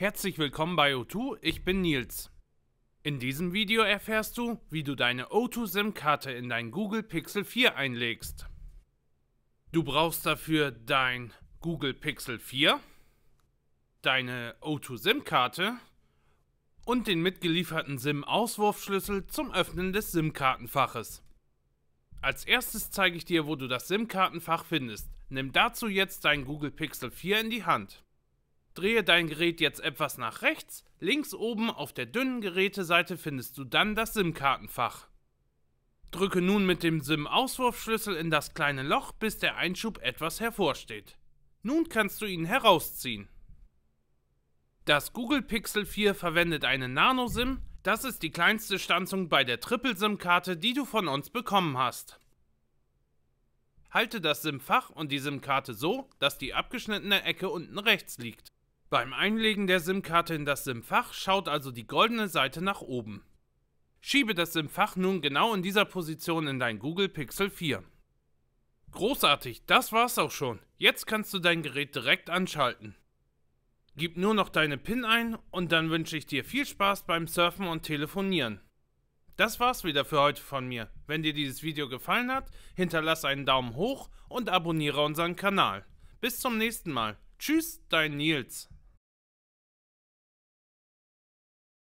Herzlich willkommen bei O2, ich bin Nils. In diesem Video erfährst du, wie du deine O2 SIM-Karte in dein Google Pixel 4 einlegst. Du brauchst dafür dein Google Pixel 4, deine O2 SIM-Karte und den mitgelieferten SIM-Auswurfschlüssel zum Öffnen des SIM-Kartenfaches. Als erstes zeige ich dir, wo du das SIM-Kartenfach findest. Nimm dazu jetzt dein Google Pixel 4 in die Hand. Drehe dein Gerät jetzt etwas nach rechts. Links oben auf der dünnen Geräteseite findest du dann das SIM-Kartenfach. Drücke nun mit dem SIM-Auswurfschlüssel in das kleine Loch, bis der Einschub etwas hervorsteht. Nun kannst du ihn herausziehen. Das Google Pixel 4 verwendet eine Nano-SIM. Das ist die kleinste Stanzung bei der Triple-SIM-Karte, die du von uns bekommen hast. Halte das SIM-Fach und die SIM-Karte so, dass die abgeschnittene Ecke unten rechts liegt. Beim Einlegen der SIM-Karte in das SIM-Fach schaut also die goldene Seite nach oben. Schiebe das SIM-Fach nun genau in dieser Position in dein Google Pixel 4. Großartig, das war's auch schon. Jetzt kannst du dein Gerät direkt anschalten. Gib nur noch deine PIN ein und dann wünsche ich dir viel Spaß beim Surfen und Telefonieren. Das war's wieder für heute von mir. Wenn dir dieses Video gefallen hat, hinterlass einen Daumen hoch und abonniere unseren Kanal. Bis zum nächsten Mal. Tschüss, dein Nils.